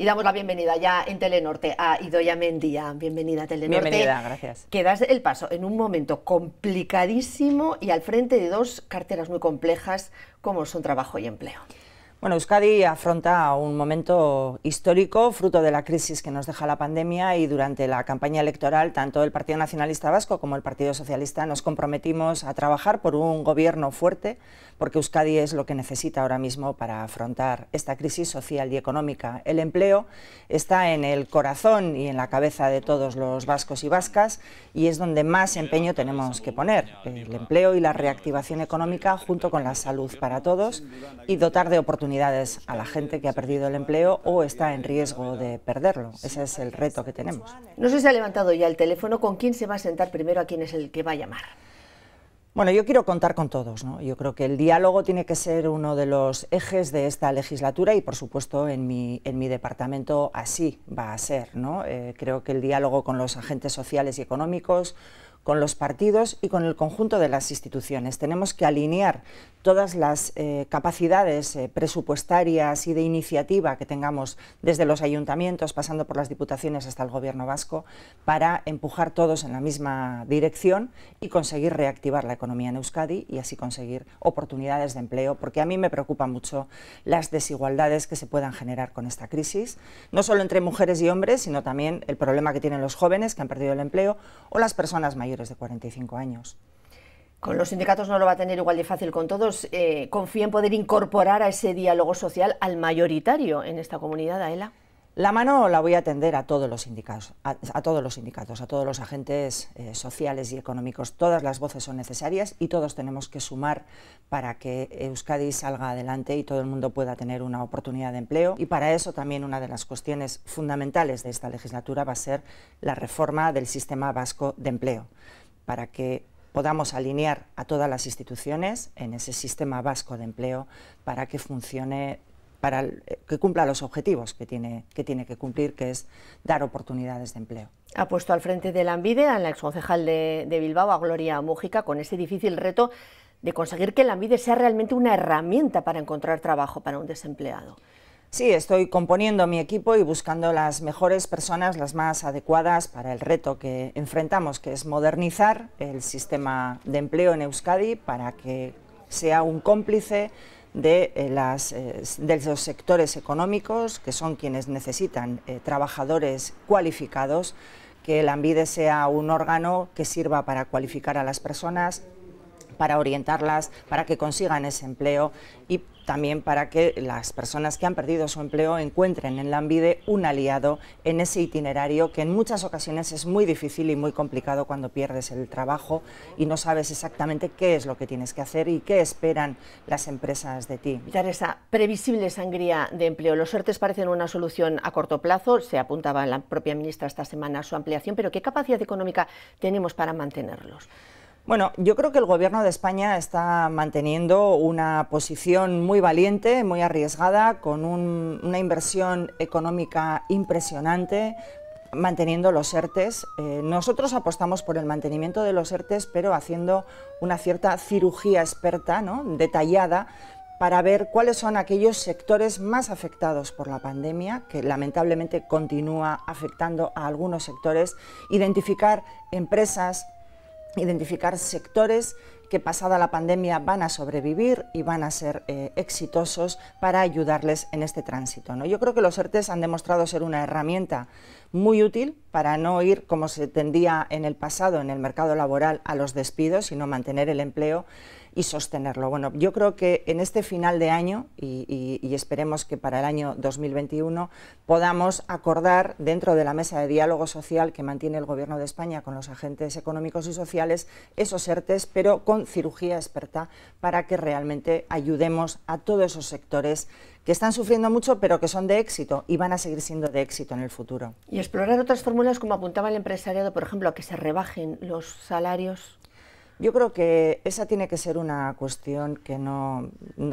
Y damos la bienvenida ya en Telenorte a Idoya Mendía. Bienvenida a Telenorte. Bienvenida, gracias. Que das el paso en un momento complicadísimo y al frente de dos carteras muy complejas como son trabajo y empleo. Bueno, Euskadi afronta un momento histórico, fruto de la crisis que nos deja la pandemia y durante la campaña electoral, tanto el Partido Nacionalista Vasco como el Partido Socialista nos comprometimos a trabajar por un gobierno fuerte, porque Euskadi es lo que necesita ahora mismo para afrontar esta crisis social y económica. El empleo está en el corazón y en la cabeza de todos los vascos y vascas y es donde más empeño tenemos que poner, el empleo y la reactivación económica junto con la salud para todos y dotar de oportunidades a la gente que ha perdido el empleo o está en riesgo de perderlo. Ese es el reto que tenemos. No sé si ha levantado ya el teléfono, ¿con quién se va a sentar primero? ¿A quién es el que va a llamar? Bueno, yo quiero contar con todos. Yo creo que el diálogo tiene que ser uno de los ejes de esta legislatura y, por supuesto, en mi, en mi departamento así va a ser. ¿no? Eh, creo que el diálogo con los agentes sociales y económicos, con los partidos y con el conjunto de las instituciones. Tenemos que alinear todas las eh, capacidades eh, presupuestarias y de iniciativa que tengamos desde los ayuntamientos, pasando por las diputaciones hasta el gobierno vasco, para empujar todos en la misma dirección y conseguir reactivar la economía en Euskadi y así conseguir oportunidades de empleo, porque a mí me preocupan mucho las desigualdades que se puedan generar con esta crisis, no solo entre mujeres y hombres, sino también el problema que tienen los jóvenes que han perdido el empleo o las personas mayores de 45 años. Con los sindicatos no lo va a tener igual de fácil con todos. Eh, confía en poder incorporar a ese diálogo social al mayoritario en esta comunidad, Aela. La mano la voy a atender a todos los sindicatos, a, todos los sindicatos, a todos los agentes eh, sociales y económicos. Todas las voces son necesarias y todos tenemos que sumar para que Euskadi salga adelante y todo el mundo pueda tener una oportunidad de empleo. Y para eso también una de las cuestiones fundamentales de esta legislatura va a ser la reforma del sistema vasco de empleo, para que podamos alinear a todas las instituciones en ese sistema vasco de empleo para que funcione eh, que cumpla los objetivos que tiene, que tiene que cumplir, que es dar oportunidades de empleo. Ha puesto al frente de la ANVIDE a la exconcejal de, de Bilbao, a Gloria Mújica, con ese difícil reto de conseguir que la ANVIDE sea realmente una herramienta para encontrar trabajo para un desempleado. Sí, estoy componiendo mi equipo y buscando las mejores personas, las más adecuadas para el reto que enfrentamos, que es modernizar el sistema de empleo en Euskadi para que sea un cómplice eh, eh, de, los sectores económicos, que son quienes necesitan eh, trabajadores cualificados, que el ANVIDE sea un órgano que sirva para cualificar a las personas, para orientarlas, para que consigan ese empleo y también para que las personas que han perdido su empleo encuentren en la un aliado en ese itinerario que en muchas ocasiones es muy difícil y muy complicado cuando pierdes el trabajo y no sabes exactamente qué es lo que tienes que hacer y qué esperan las empresas de ti. esa previsible sangría de empleo. Los suertes parecen una solución a corto plazo, se apuntaba la propia ministra esta semana a su ampliación, pero ¿qué capacidad económica tenemos para mantenerlos? Bueno, yo creo que el Gobierno de España está manteniendo una posición muy valiente, muy arriesgada, con una inversión económica impresionante, manteniendo los ERTES. Eh, nosotros apostamos por el mantenimiento de los ERTES, pero haciendo una cierta cirugía experta, detallada, para ver cuáles son aquellos sectores más afectados por la pandemia, que lamentablemente continúa afectando a algunos sectores, identificar empresas, identificar sectores que pasada la pandemia van a sobrevivir y van a ser eh, exitosos para ayudarles en este tránsito. ¿no? Yo creo que los ERTES han demostrado ser una herramienta muy útil para no ir, como se tendía en el pasado en el mercado laboral, a los despidos, sino mantener el empleo y sostenerlo. Bueno, yo creo que en este final de año y, esperemos que para el año 2021 podamos acordar dentro de la mesa de diálogo social que mantiene el Gobierno de España con los agentes económicos y sociales esos ERTES, pero con cirugía experta para que realmente ayudemos a todos esos sectores que están sufriendo mucho pero que son de éxito y van a seguir siendo de éxito en el futuro. Y explorar otras fórmulas como apuntaba el empresariado, por ejemplo, a que se rebajen los salarios. Yo creo que esa tiene que ser una cuestión que no,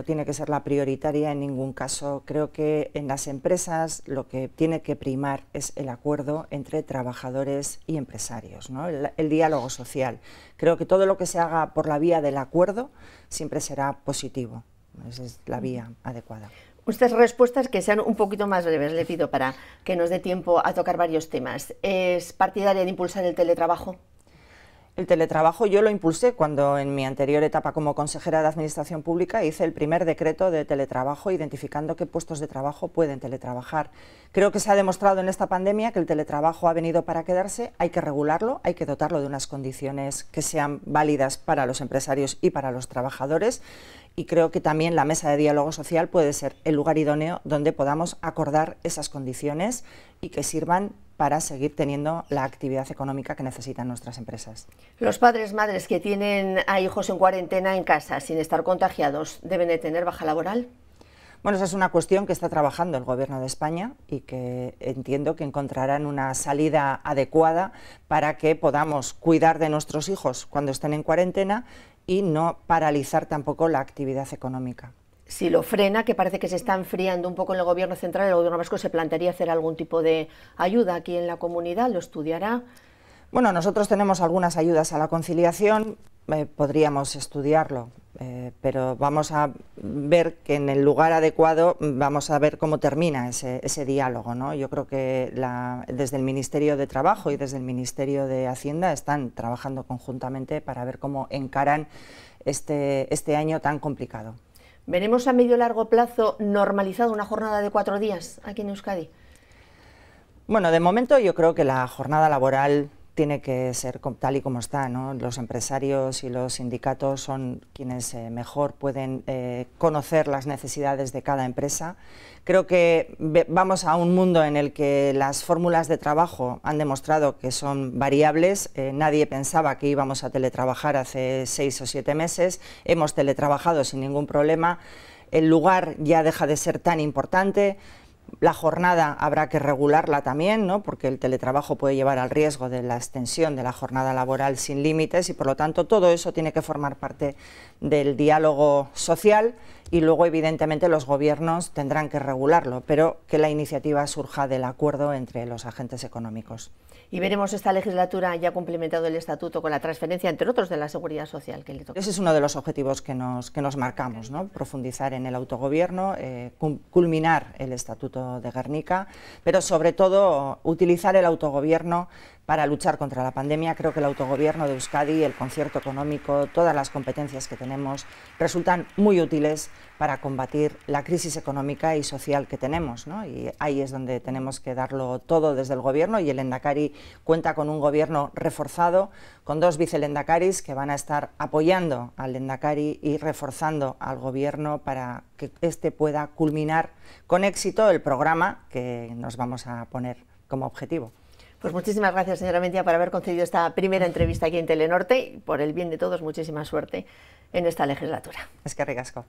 tiene que ser la prioritaria en ningún caso. Creo que en las empresas lo que tiene que primar es el acuerdo entre trabajadores y empresarios, ¿no? el, diálogo social. Creo que todo lo que se haga por la vía del acuerdo siempre será positivo. Esa es la vía adecuada. Ustedes respuestas que sean un poquito más breves, le pido para que nos dé tiempo a tocar varios temas. ¿Es partidaria de impulsar el teletrabajo? El teletrabajo yo lo impulsé cuando en mi anterior etapa como consejera de Administración Pública hice el primer decreto de teletrabajo identificando qué puestos de trabajo pueden teletrabajar. Creo que se ha demostrado en esta pandemia que el teletrabajo ha venido para quedarse, hay que regularlo, hay que dotarlo de unas condiciones que sean válidas para los empresarios y para los trabajadores y creo que también la mesa de diálogo social puede ser el lugar idóneo donde podamos acordar esas condiciones y que sirvan para seguir teniendo la actividad económica que necesitan nuestras empresas. Los padres, madres que tienen a hijos en cuarentena en casa sin estar contagiados, ¿deben de tener baja laboral? Bueno, esa es una cuestión que está trabajando el Gobierno de España y que entiendo que encontrarán una salida adecuada para que podamos cuidar de nuestros hijos cuando estén en cuarentena y no paralizar tampoco la actividad económica. Si lo frena, que parece que se está enfriando un poco en el gobierno central, el gobierno vasco se plantearía hacer algún tipo de ayuda aquí en la comunidad, lo estudiará. Bueno, nosotros tenemos algunas ayudas a la conciliación, eh, podríamos estudiarlo, eh, pero vamos a ver que en el lugar adecuado mm, vamos a ver cómo termina ese, diálogo. ¿no? Yo creo que la, desde el Ministerio de Trabajo y desde el Ministerio de Hacienda están trabajando conjuntamente para ver cómo encaran este, este año tan complicado. ¿Veremos a medio largo plazo normalizado una jornada de cuatro días aquí en Euskadi? Bueno, de momento yo creo que la jornada laboral tiene que ser tal y como está. Los empresarios y los sindicatos son quienes eh, mejor pueden eh, conocer las necesidades de cada empresa. Creo que vamos a un mundo en el que las fórmulas de trabajo han demostrado que son variables. Eh, nadie pensaba que íbamos a teletrabajar hace seis o siete meses. Hemos teletrabajado sin ningún problema. El lugar ya deja de ser tan importante. La jornada habrá que regularla también, ¿no? porque el teletrabajo puede llevar al riesgo de la extensión de la jornada laboral sin límites y por lo tanto todo eso tiene que formar parte del diálogo social y luego evidentemente los gobiernos tendrán que regularlo, pero que la iniciativa surja del acuerdo entre los agentes económicos. Y veremos esta legislatura ya cumplimentado el estatuto con la transferencia, entre otros, de la seguridad social que Ese es uno de los objetivos que nos, que nos marcamos, ¿no? profundizar en el autogobierno, eh, culminar el estatuto de Guernica, pero sobre todo utilizar el autogobierno para luchar contra la pandemia. Creo que el autogobierno de Euskadi, el concierto económico, todas las competencias que tenemos resultan muy útiles para combatir la crisis económica y social que tenemos. Y ahí es donde tenemos que darlo todo desde el gobierno y el Endacari cuenta con un gobierno reforzado, con dos vicelendacaris que van a estar apoyando al Endacari y reforzando al gobierno para que este pueda culminar con éxito el programa que nos vamos a poner como objetivo. Pues muchísimas gracias, señora Mentía por haber concedido esta primera entrevista aquí en Telenorte y por el bien de todos, muchísima suerte en esta legislatura. Es que ricasco.